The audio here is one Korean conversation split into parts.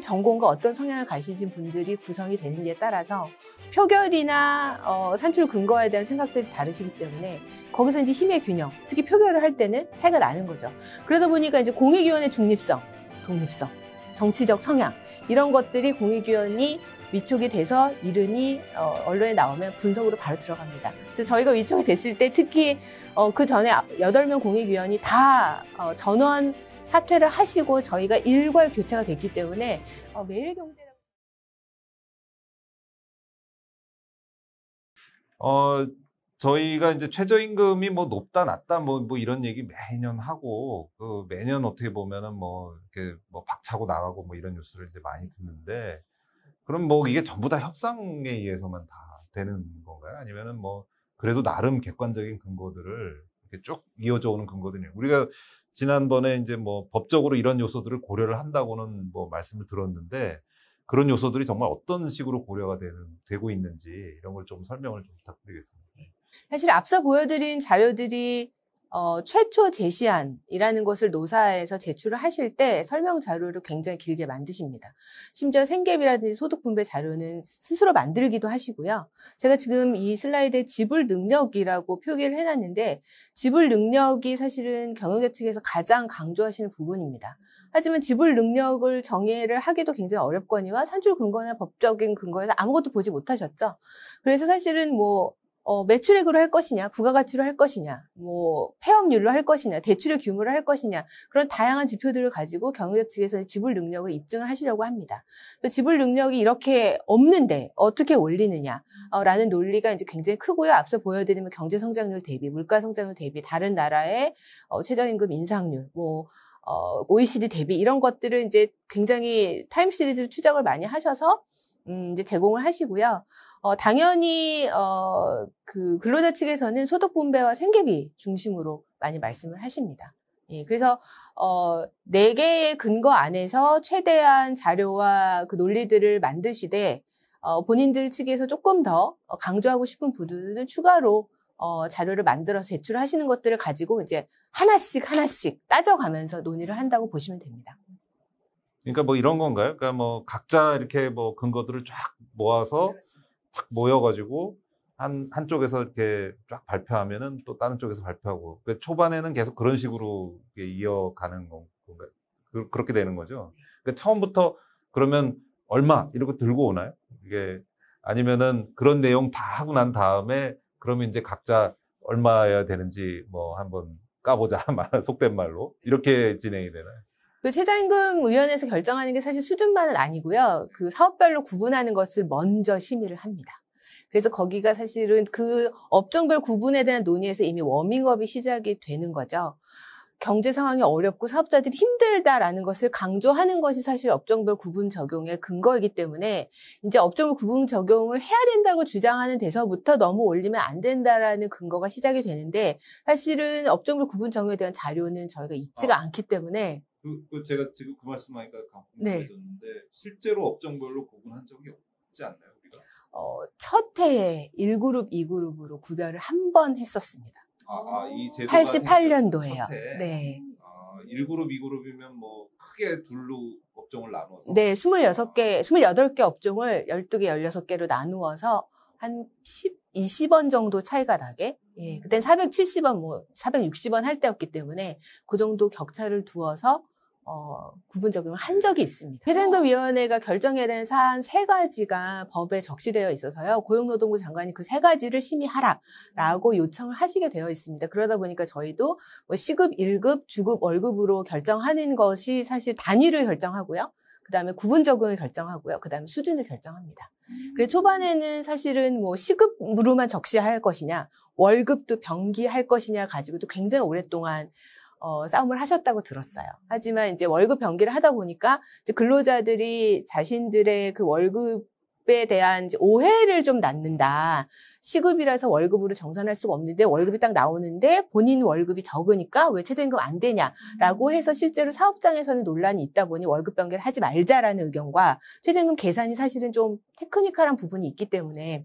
전공과 어떤 성향을 가지신 분들이 구성이 되는지에 따라서 표결이나 어, 산출 근거에 대한 생각들이 다르시기 때문에 거기서 이제 힘의 균형, 특히 표결을 할 때는 차이가 나는 거죠. 그러다 보니까 이제 공익위원의 중립성, 독립성, 정치적 성향 이런 것들이 공익위원이 위촉이 돼서 이름이 어, 언론에 나오면 분석으로 바로 들어갑니다. 그래서 저희가 위촉이 됐을 때 특히 어, 그 전에 여덟 명 공익위원이 다 어, 전원 사퇴를 하시고 저희가 일괄 교체가 됐기 때문에 어, 매일경제 어, 저희가 이제 최저임금이 뭐 높다 낮다 뭐, 뭐 이런 얘기 매년 하고 그 매년 어떻게 보면은 뭐 이렇게 뭐 박차고 나가고 뭐 이런 뉴스를 이제 많이 듣는데 그럼 뭐 이게 전부 다 협상에 의해서만 다 되는 건가요? 아니면은 뭐 그래도 나름 객관적인 근거들을 이렇게 쭉 이어져 오는 근거들이 우리가 지난번에 이제 뭐 법적으로 이런 요소들을 고려를 한다고는 뭐 말씀을 들었는데 그런 요소들이 정말 어떤 식으로 고려가 되는, 되고 있는지 이런 걸 좀 설명을 좀 부탁드리겠습니다. 네. 사실 앞서 보여드린 자료들이 어, 최초 제시안이라는 것을 노사에서 제출을 하실 때 설명 자료를 굉장히 길게 만드십니다. 심지어 생계비라든지 소득 분배 자료는 스스로 만들기도 하시고요. 제가 지금 이 슬라이드에 지불 능력이라고 표기를 해놨는데 지불 능력이 사실은 경영계 측에서 가장 강조하시는 부분입니다. 하지만 지불 능력을 정의를 하기도 굉장히 어렵거니와 산출 근거나 법적인 근거에서 아무것도 보지 못하셨죠. 그래서 사실은 뭐 어, 매출액으로 할 것이냐, 부가가치로 할 것이냐, 뭐 폐업률로 할 것이냐, 대출의 규모로할 것이냐 그런 다양한 지표들을 가지고 경영자 측에서 지불 능력을 입증을 하시려고 합니다. 지불 능력이 이렇게 없는데 어떻게 올리느냐라는 어, 논리가 이제 굉장히 크고요. 앞서 보여드리면 경제 성장률 대비, 물가 성장률 대비, 다른 나라의 어, 최저임금 인상률, 뭐 어, OECD 대비 이런 것들을 이제 굉장히 타임 시리즈로 추적을 많이 하셔서 음, 이제 제공을 하시고요. 어, 당연히 어, 그 근로자 측에서는 소득 분배와 생계비 중심으로 많이 말씀을 하십니다. 예, 그래서 어, 네 개의 근거 안에서 최대한 자료와 그 논리들을 만드시되 어, 본인들 측에서 조금 더 어, 강조하고 싶은 부분을 추가로 어, 자료를 만들어서 제출하시는 것들을 가지고 이제 하나씩 하나씩 따져가면서 논의를 한다고 보시면 됩니다. 그러니까 뭐 이런 건가요? 그러니까 뭐 각자 이렇게 뭐 근거들을 쫙 모아서 쫙 네, 모여가지고 한 한쪽에서 이렇게 쫙 발표하면은 또 다른 쪽에서 발표하고 그 초반에는 계속 그런 식으로 이어가는 건가요? 그, 그렇게 되는 거죠. 그러니까 처음부터 그러면 얼마 이렇게 들고 오나요? 이게 아니면은 그런 내용 다 하고 난 다음에 그러면 이제 각자 얼마여야 되는지 뭐 한번 까보자 속된 말로 이렇게 진행이 되나요? 그 최저임금 위원회에서 결정하는 게 사실 수준만은 아니고요. 그 사업별로 구분하는 것을 먼저 심의를 합니다. 그래서 거기가 사실은 그 업종별 구분에 대한 논의에서 이미 워밍업이 시작이 되는 거죠. 경제 상황이 어렵고 사업자들이 힘들다라는 것을 강조하는 것이 사실 업종별 구분 적용의 근거이기 때문에 이제 업종별 구분 적용을 해야 된다고 주장하는 데서부터 너무 올리면 안 된다라는 근거가 시작이 되는데 사실은 업종별 구분 적용에 대한 자료는 저희가 있지가 어. 아. 않기 때문에 그, 그 제가 지금 그 말씀하니까 감동해졌는데 네. 실제로 업종별로 구분한 적이 없지 않나요 우리가? 어, 첫 해에 1그룹, 2그룹으로 구별을 한 번 했었습니다. 아, 아, 이 제도가 88년도에요. 네. 아, 1그룹, 2그룹이면 뭐 크게 둘로 업종을 나누어서 네, 26개, 28개 업종을 12개, 16개로 나누어서 한 10, 20원 정도 차이가 나게 예, 음. 그땐 470원, 뭐, 460원 할 때였기 때문에 그 정도 격차를 두어서 어, 구분 적용을 한 적이 있습니다. 최생금위원회가 결정해야 되는 사안 세 가지가 법에 적시되어 있어서요. 고용노동부 장관이 그 세 가지를 심의하라라고 음. 요청을 하시게 되어 있습니다. 그러다 보니까 저희도 뭐 시급, 일급 주급, 월급으로 결정하는 것이 사실 단위를 결정하고요. 그 다음에 구분 적용을 결정하고요. 그 다음에 수준을 결정합니다. 음. 그래 초반에는 사실은 뭐 시급으로만 적시할 것이냐, 월급도 병기할 것이냐 가지고도 굉장히 오랫동안 어, 싸움을 하셨다고 들었어요. 하지만 이제 월급 변기를 하다 보니까 이제 근로자들이 자신들의 그 월급 월급에 대한 오해를 좀 낳는다. 시급이라서 월급으로 정산할 수가 없는데 월급이 딱 나오는데 본인 월급이 적으니까 왜 최저임금 안 되냐라고 음. 해서 실제로 사업장에서는 논란이 있다 보니 월급 변경을 하지 말자라는 의견과 최저임금 계산이 사실은 좀 테크니컬한 부분이 있기 때문에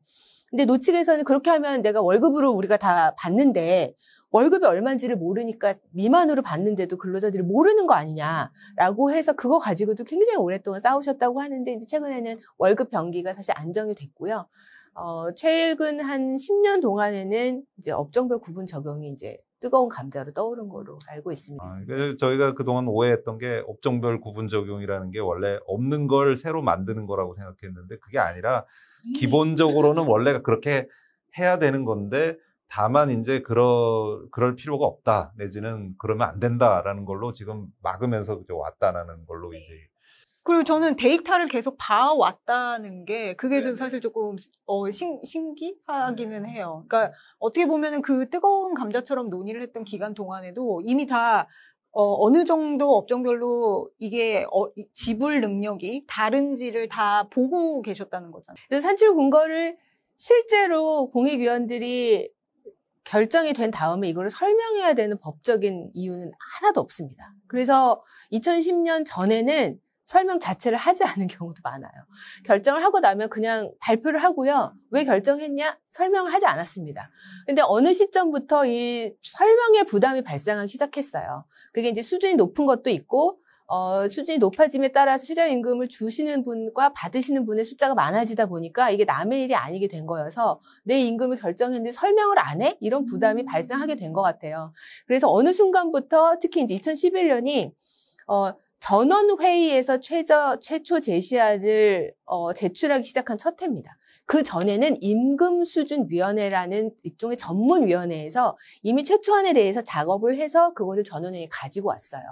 근데 노측에서는 그렇게 하면 내가 월급으로 우리가 다 받는데 월급이 얼마인지를 모르니까 미만으로 받는데도 근로자들이 모르는 거 아니냐라고 해서 그거 가지고도 굉장히 오랫동안 싸우셨다고 하는데 이제 최근에는 월급 변기가 사실 안정이 됐고요. 어, 최근 한 10년 동안에는 이제 업종별 구분 적용이 이제 뜨거운 감자로 떠오른 걸로 알고 있습니다. 아, 그러니까 저희가 그동안 오해했던 게 업종별 구분 적용이라는 게 원래 없는 걸 새로 만드는 거라고 생각했는데 그게 아니라 기본적으로는 원래 그렇게 해야 되는 건데 다만 이제 그러, 그럴 필요가 없다 내지는 그러면 안 된다라는 걸로 지금 막으면서 이제 왔다라는 걸로 네. 이제 그리고 저는 데이터를 계속 봐왔다는 게 그게 좀 사실 조금 어, 신, 신기하기는 음. 해요. 그러니까 어떻게 보면은 그 뜨거운 감자처럼 논의를 했던 기간 동안에도 이미 다 어, 어느 정도 업종별로 이게 어, 지불 능력이 다른지를 다 보고 계셨다는 거잖아요. 산출 근거를 실제로 공익위원들이 결정이 된 다음에 이걸 설명해야 되는 법적인 이유는 하나도 없습니다. 그래서 2010년 전에는 설명 자체를 하지 않은 경우도 많아요. 결정을 하고 나면 그냥 발표를 하고요. 왜 결정했냐? 설명을 하지 않았습니다. 근데 어느 시점부터 이 설명의 부담이 발생하기 시작했어요. 그게 이제 수준이 높은 것도 있고 어, 수준이 높아짐에 따라서 시장 임금을 주시는 분과 받으시는 분의 숫자가 많아지다 보니까 이게 남의 일이 아니게 된 거여서 내 임금을 결정했는데 설명을 안 해? 이런 부담이 발생하게 된 것 같아요. 그래서 어느 순간부터 특히 이제 2011년이 어, 전원회의에서 최저, 최초 제시안을 어, 제출하기 시작한 첫 해입니다. 그 전에는 임금수준위원회라는 일종의 전문위원회에서 이미 최초안에 대해서 작업을 해서 그거를 전원회의에 가지고 왔어요.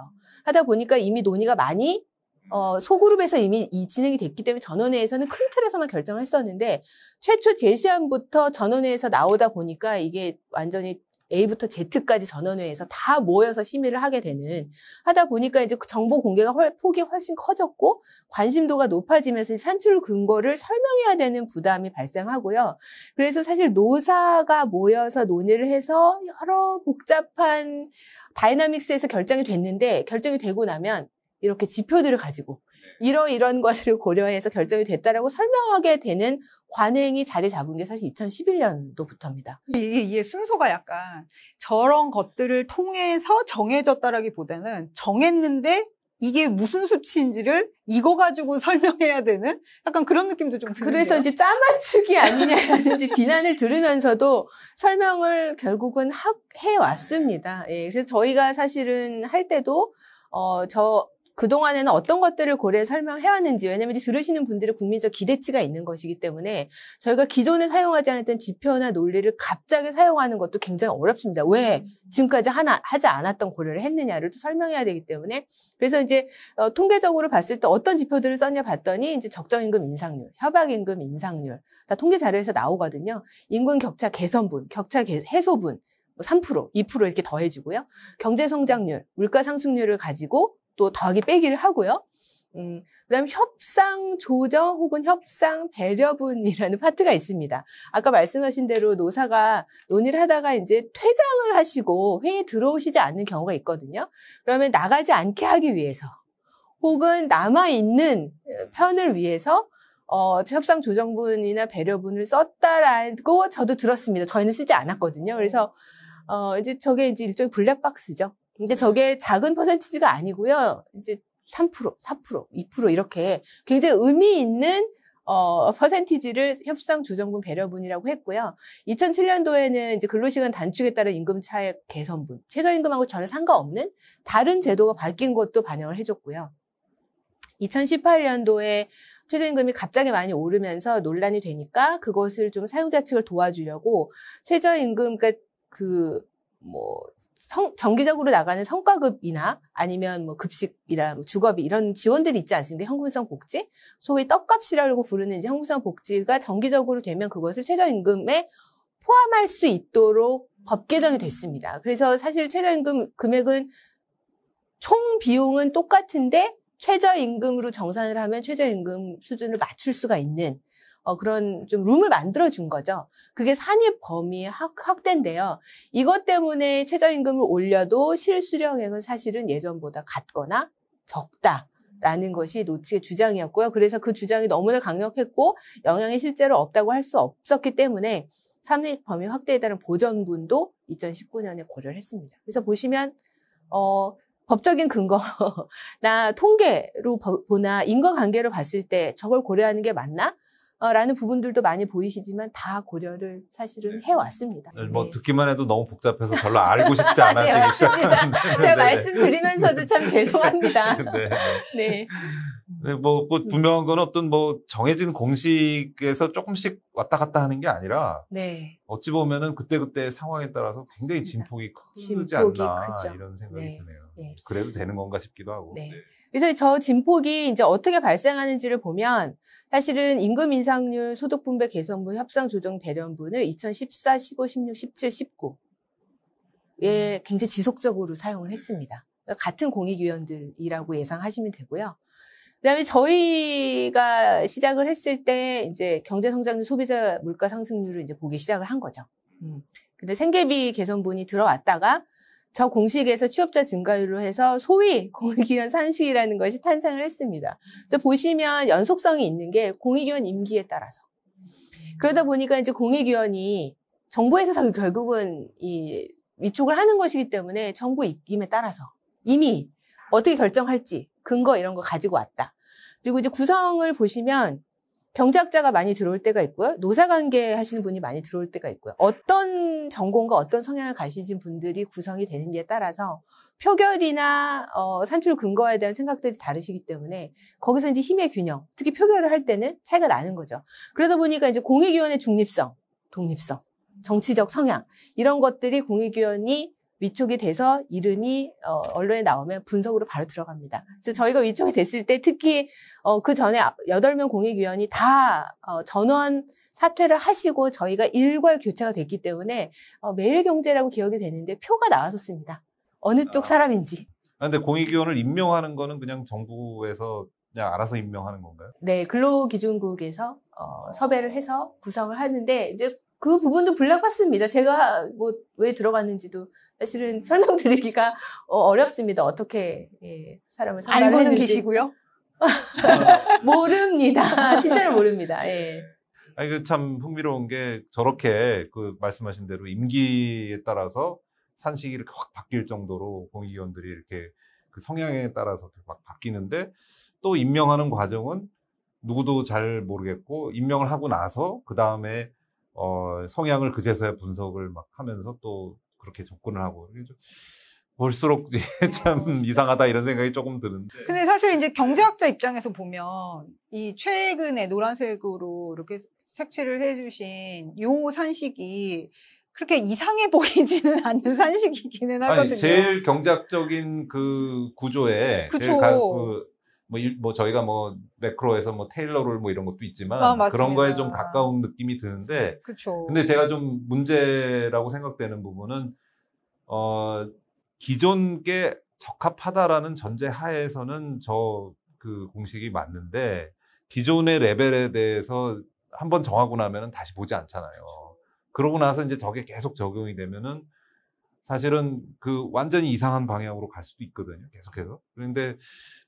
하다 보니까 이미 논의가 많이 어, 소그룹에서 이미 이 진행이 됐기 때문에 전원회에서는 의큰 틀에서만 결정을 했었는데 최초 제시안부터 전원회에서 의 나오다 보니까 이게 완전히 A부터 Z까지 전원회에서 다 모여서 심의를 하게 되는 하다 보니까 이제 그 정보 공개가 훨, 폭이 훨씬 커졌고 관심도가 높아지면서 산출 근거를 설명해야 되는 부담이 발생하고요. 그래서 사실 노사가 모여서 논의를 해서 여러 복잡한 다이나믹스에서 결정이 됐는데 결정이 되고 나면 이렇게 지표들을 가지고 이러이런 네. 것을 고려해서 결정이 됐다라고 설명하게 되는 관행이 자리 잡은 게 사실 2011년도부터입니다. 이게, 이게 순서가 약간 저런 것들을 통해서 정해졌다라기보다는 정했는데 이게 무슨 수치인지를 이거 가지고 설명해야 되는 약간 그런 느낌도 좀 드는데요. 그래서 이제 짜맞추기 아니냐라는 비난을 들으면서도 설명을 결국은 해왔습니다. 예, 그래서 저희가 사실은 할 때도 어, 저 그동안에는 어떤 것들을 고려해 설명해왔는지, 왜냐면 이제 들으시는 분들의 국민적 기대치가 있는 것이기 때문에 저희가 기존에 사용하지 않았던 지표나 논리를 갑자기 사용하는 것도 굉장히 어렵습니다. 왜 음. 지금까지 하나, 하지 않았던 고려를 했느냐를 또 설명해야 되기 때문에 그래서 이제 어, 통계적으로 봤을 때 어떤 지표들을 썼냐 봤더니 이제 적정임금 인상률, 협약임금 인상률 다 통계 자료에서 나오거든요. 인금 격차 개선분, 격차 개, 해소분 3%, 뭐 2% 이렇게 더해주고요. 경제 성장률, 물가 상승률을 가지고 또 더하기 빼기를 하고요. 음, 그다음 협상 조정 혹은 협상 배려분이라는 파트가 있습니다. 아까 말씀하신 대로 노사가 논의를 하다가 이제 퇴장을 하시고 회의에 들어오시지 않는 경우가 있거든요. 그러면 나가지 않게 하기 위해서 혹은 남아 있는 편을 위해서 어, 협상 조정분이나 배려분을 썼다라고 저도 들었습니다. 저희는 쓰지 않았거든요. 그래서 어, 이제 저게 이제 일종의 블랙박스죠. 근데 저게 작은 퍼센티지가 아니고요. 이제 3%, 4%, 2% 이렇게 굉장히 의미 있는 어, 퍼센티지를 협상 조정분 배려분이라고 했고요. 2007년도에는 이제 근로시간 단축에 따른 임금 차액 개선분, 최저임금하고 전혀 상관없는 다른 제도가 바뀐 것도 반영을 해줬고요. 2018년도에 최저임금이 갑자기 많이 오르면서 논란이 되니까 그것을 좀 사용자 측을 도와주려고 최저임금, 그러니까 그뭐 성, 정기적으로 나가는 성과급이나 아니면 뭐 급식이나 뭐 주거비 이런 지원들이 있지 않습니까? 형분성 복지 소위 떡값이라고 부르는 이제 형분성 복지가 정기적으로 되면 그것을 최저임금에 포함할 수 있도록 법 개정이 됐습니다. 그래서 사실 최저임금 금액은 총 비용은 똑같은데 최저임금으로 정산을 하면 최저임금 수준을 맞출 수가 있는 어, 그런 좀 룸을 만들어준 거죠. 그게 산입 범위 확, 대인데요 이것 때문에 최저임금을 올려도 실수령액은 사실은 예전보다 같거나 적다. 라는 것이 노치의 주장이었고요. 그래서 그 주장이 너무나 강력했고 영향이 실제로 없다고 할 수 없었기 때문에 산입 범위 확대에 따른 보전분도 2019년에 고려를 했습니다. 그래서 보시면 어, 법적인 근거나 통계로 보나 인과관계를 봤을 때 저걸 고려하는 게 맞나? 어, 라는 부분들도 많이 보이시지만 다 고려를 사실은 네. 해왔습니다. 네, 뭐 네. 듣기만 해도 너무 복잡해서 별로 알고 싶지 않아서 있었습니다. 제가 말씀드리면서도 참 죄송합니다. 네. 네. 네. 뭐, 뭐 음. 분명한 건 어떤 뭐 정해진 공식에서 조금씩 왔다 갔다 하는 게 아니라 어찌 보면은 그때그때 상황에 따라서 굉장히 진폭이 크지 진폭이 않나 크죠. 이런 생각이 드네요. 네. 그래도 되는 건가 싶기도 하고. 네. 네. 그래서 저 진폭이 이제 어떻게 발생하는지를 보면 사실은 임금 인상률, 소득 분배 개선분, 협상 조정 배려분을 2014, 15, 16, 17, 19에 굉장히 지속적으로 사용을 했습니다. 그러니까 같은 공익위원들이라고 예상하시면 되고요. 그다음에 저희가 시작을 했을 때 이제 경제 성장률, 소비자 물가 상승률을 이제 보기 시작을 한 거죠. 음. 근데 생계비 개선분이 들어왔다가 저 공식에서 취업자 증가율로 해서 소위 공익위원 산식이라는 것이 탄생을 했습니다. 보시면 연속성이 있는 게 공익위원 임기에 따라서. 그러다 보니까 이제 공익위원이 정부에서 결국은 이 위촉을 하는 것이기 때문에 정부 입김에 따라서 이미 어떻게 결정할지 근거 이런 거 가지고 왔다. 그리고 이제 구성을 보시면 병작자가 많이 들어올 때가 있고요. 노사관계 하시는 분이 많이 들어올 때가 있고요. 어떤 전공과 어떤 성향을 가시신 분들이 구성이 되는지에 따라서 표결이나 어, 산출 근거에 대한 생각들이 다르시기 때문에 거기서 이제 힘의 균형, 특히 표결을 할 때는 차이가 나는 거죠. 그러다 보니까 이제 공익위원의 중립성, 독립성, 정치적 성향 이런 것들이 공익위원이 위촉이 돼서 이름이 어, 언론에 나오면 분석으로 바로 들어갑니다. 그래서 저희가 위촉이 됐을 때 특히 어, 그 전에 8명 아, 공익위원이 다 어, 전원 사퇴를 하시고 저희가 일괄 교체가 됐기 때문에 어, 매일경제라고 기억이 되는데 표가 나왔었습니다. 어느 쪽 아. 사람인지. 그런데 아, 공익위원을 임명하는 거는 그냥 정부에서 그냥 알아서 임명하는 건가요? 네, 근로기준국에서 어, 섭외를 해서 구성을 하는데 이제 그 부분도 블랙박스입니다. 제가 뭐 왜 들어갔는지도 사실은 음. 설명드리기가 어, 어렵습니다. 어떻게 예, 사람을 선발했는지 알고는 계시고요. 모릅니다. 진짜로 모릅니다. 예. 아니 그참 흥미로운 게 저렇게 그 말씀하신 대로 임기에 따라서 산식이 이렇게 확 바뀔 정도로 공의위원들이 이렇게 그 성향에 따라서 막 바뀌는데 또 임명하는 과정은 누구도 잘 모르겠고 임명을 하고 나서 그 다음에 어, 성향을 그제서야 분석을 막 하면서 또 그렇게 접근을 하고 볼수록 참 음. 이상하다 이런 생각이 조금 드는데. 근데 사실 이제 경제학자 입장에서 보면 이 최근에 노란색으로 이렇게 색칠을 해주신 요 산식이 그렇게 이상해 보이지는 않는 산식이기는 하거든요. 아니, 제일 경제학적인 그 구조에 그쵸. 제일 가, 그 뭐, 일, 뭐 저희가 뭐 매크로에서 뭐 테일러롤 뭐 이런 것도 있지만 아, 그런 거에 좀 가까운 느낌이 드는데 그쵸. 근데 제가 좀 문제라고 생각되는 부분은 어 기존 게 적합하다라는 전제 하에서는 저 그 공식이 맞는데 기존의 레벨에 대해서 한 번 정하고 나면은 다시 보지 않잖아요. 그러고 나서 이제 저게 계속 적용이 되면은 사실은 그 완전히 이상한 방향으로 갈 수도 있거든요. 계속해서. 그런데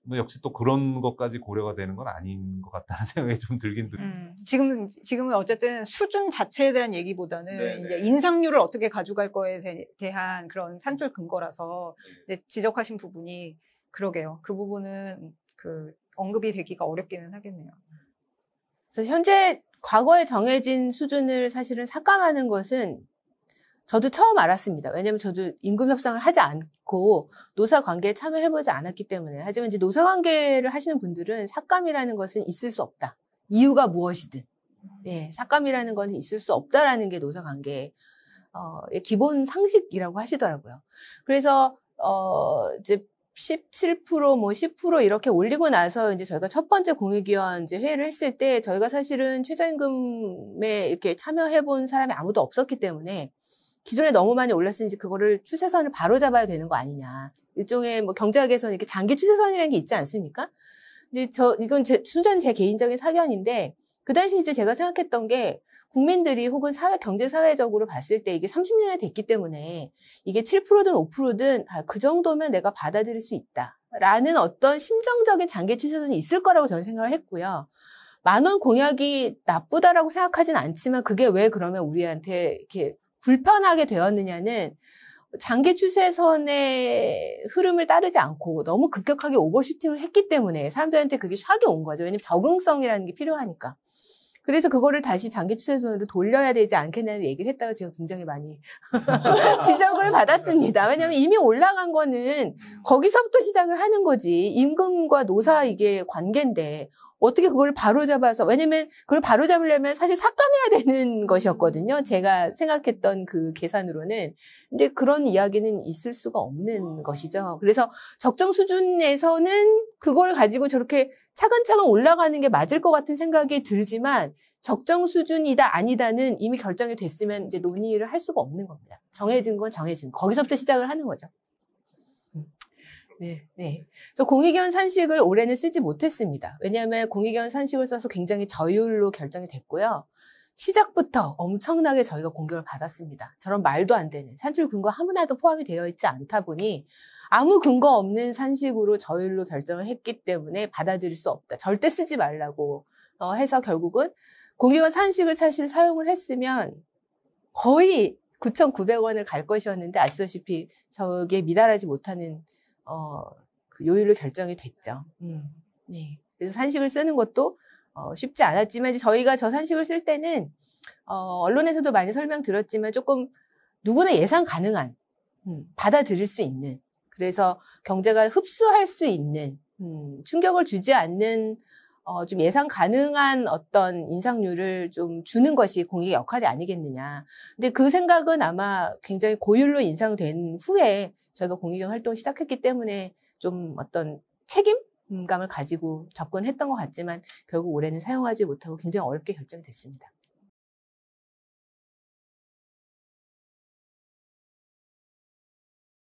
뭐 역시 또 그런 것까지 고려가 되는 건 아닌 것 같다는 생각이 좀 들긴 듭니다. 음, 지금 지금은 어쨌든 수준 자체에 대한 얘기보다는 네, 이제 네. 인상률을 어떻게 가져갈 거에 대, 한 그런 산출 근거라서 네. 지적하신 부분이 그러게요. 그 부분은 그 언급이 되기가 어렵기는 하겠네요. 그래서 현재 과거에 정해진 수준을 사실은 삭감하는 것은 저도 처음 알았습니다. 왜냐하면 저도 임금 협상을 하지 않고 노사 관계에 참여해보지 않았기 때문에. 하지만 이제 노사 관계를 하시는 분들은 삭감이라는 것은 있을 수 없다. 이유가 무엇이든. 예, 삭감이라는 것은 있을 수 없다라는 게 노사 관계의 어, 기본 상식이라고 하시더라고요. 그래서 어, 이제 17%, 뭐 10% 이렇게 올리고 나서 이제 저희가 첫 번째 공익위원 이제 회의를 했을 때 저희가 사실은 최저임금에 이렇게 참여해 본 사람이 아무도 없었기 때문에 기존에 너무 많이 올랐으니 그거를 추세선을 바로 잡아야 되는 거 아니냐. 일종의 뭐 경제학에서는 이렇게 장기 추세선이라는 게 있지 않습니까? 이제 저, 이건 제, 순전히 제 개인적인 사견인데, 그 당시 이제 제가 생각했던 게, 국민들이 혹은 사회, 경제사회적으로 봤을 때 이게 30년이 됐기 때문에 이게 7%든 5%든 아, 그 정도면 내가 받아들일 수 있다. 라는 어떤 심정적인 장기 추세선이 있을 거라고 저는 생각을 했고요. 만원 공약이 나쁘다라고 생각하진 않지만 그게 왜 그러면 우리한테 이렇게 불편하게 되었느냐는 장기 추세선의 흐름을 따르지 않고 너무 급격하게 오버슈팅을 했기 때문에 사람들한테 그게 샥이 온 거죠. 왜냐면 적응성이라는 게 필요하니까. 그래서 그거를 다시 장기 추세선으로 돌려야 되지 않겠냐는 얘기를 했다가 제가 굉장히 많이 지적을 받았습니다. 네. 왜냐하면 이미 올라간 거는 거기서부터 시작을 하는 거지. 임금과 노사 이게 관계인데 어떻게 그걸 바로 잡아서 왜냐면 그걸 바로 잡으려면 사실 삭감해야 되는 것이었거든요. 음. 제가 생각했던 그 계산으로는 근데 그런 이야기는 있을 수가 없는 아. 것이죠. 그래서 적정 수준에서는 그걸 가지고 저렇게 차근차근 올라가는 게 맞을 것 같은 생각이 들지만 적정 수준이다 아니다는 이미 결정이 됐으면 이제 논의를 할 수가 없는 겁니다. 정해진 건 정해진 거기서부터 시작을 하는 거죠. 음. 네, 네. 그래서 공익위원 산식을 올해는 쓰지 못했습니다. 왜냐하면 공익위원 산식을 써서 굉장히 저율로 결정이 됐고요. 시작부터 엄청나게 저희가 공격을 받았습니다. 저런 말도 안 되는 산출 근거 하나도 포함이 되어 있지 않다 보니 아무 근거 없는 산식으로 저희로 결정을 했기 때문에 받아들일 수 없다. 절대 쓰지 말라고 어, 해서 결국은 공유원 산식을 사실 사용을 했으면 거의 9,900원을 갈 것이었는데 아시다시피 저게 미달하지 못하는 어, 그 요율로 결정이 됐죠. 음, 네. 그래서 산식을 쓰는 것도 어, 쉽지 않았지만 이제 저희가 저산식을 쓸 때는 어, 언론에서도 많이 설명드렸지만 조금 누구나 예상 가능한 음, 받아들일 수 있는 그래서 경제가 흡수할 수 있는 음, 충격을 주지 않는 어, 좀 예상 가능한 어떤 인상률을 좀 주는 것이 공익의 역할이 아니겠느냐. 근데 그 생각은 아마 굉장히 고율로 인상된 후에 저희가 공익형 활동을 시작했기 때문에 좀 어떤 책임? 감을 가지고 접근했던 것 같지만 결국 올해는 사용하지 못하고 굉장히 어렵게 결정 됐습니다.